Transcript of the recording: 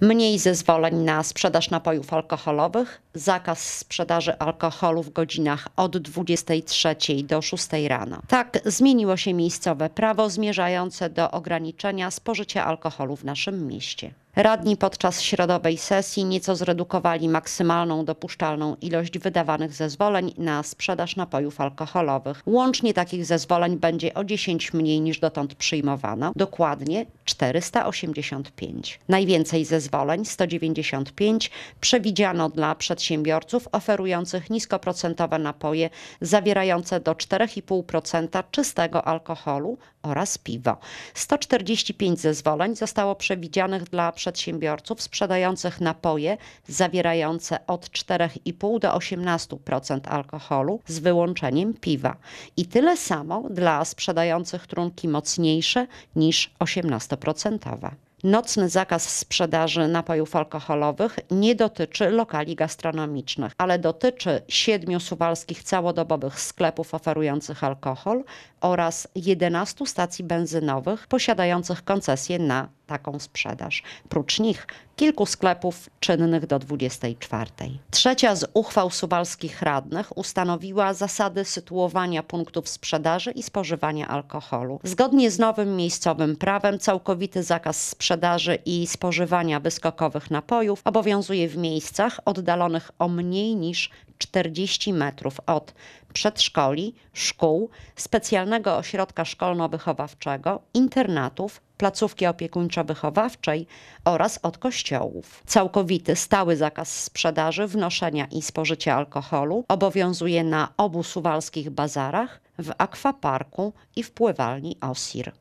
mniej zezwoleń na sprzedaż napojów alkoholowych, zakaz sprzedaży alkoholu w godzinach od 23 do 6 rano. Tak zmieniło się miejscowe prawo zmierzające do ograniczenia spożycia alkoholu w naszym mieście. Radni podczas środowej sesji nieco zredukowali maksymalną dopuszczalną ilość wydawanych zezwoleń na sprzedaż napojów alkoholowych. Łącznie takich zezwoleń będzie o 10 mniej niż dotąd przyjmowano, dokładnie 485. Najwięcej zezwoleń, 195, przewidziano dla przedsiębiorców oferujących niskoprocentowe napoje zawierające do 4,5% czystego alkoholu oraz piwo. 145 zezwoleń zostało przewidzianych dla przedsiębiorców przedsiębiorców sprzedających napoje zawierające od 4,5 do 18% alkoholu z wyłączeniem piwa i tyle samo dla sprzedających trunki mocniejsze niż 18%. Nocny zakaz sprzedaży napojów alkoholowych nie dotyczy lokali gastronomicznych, ale dotyczy siedmiu suwalskich całodobowych sklepów oferujących alkohol oraz 11 stacji benzynowych posiadających koncesję na taką sprzedaż. Prócz nich kilku sklepów czynnych do 24. Trzecia z uchwał suwalskich radnych ustanowiła zasady sytuowania punktów sprzedaży i spożywania alkoholu. Zgodnie z nowym miejscowym prawem całkowity zakaz sprzedaży sprzedaży i spożywania wyskokowych napojów obowiązuje w miejscach oddalonych o mniej niż 40 metrów od przedszkoli, szkół, specjalnego ośrodka szkolno-wychowawczego, internatów, placówki opiekuńczo-wychowawczej oraz od kościołów. Całkowity stały zakaz sprzedaży, wnoszenia i spożycia alkoholu obowiązuje na obu suwalskich bazarach, w akwaparku i w pływalni Osir.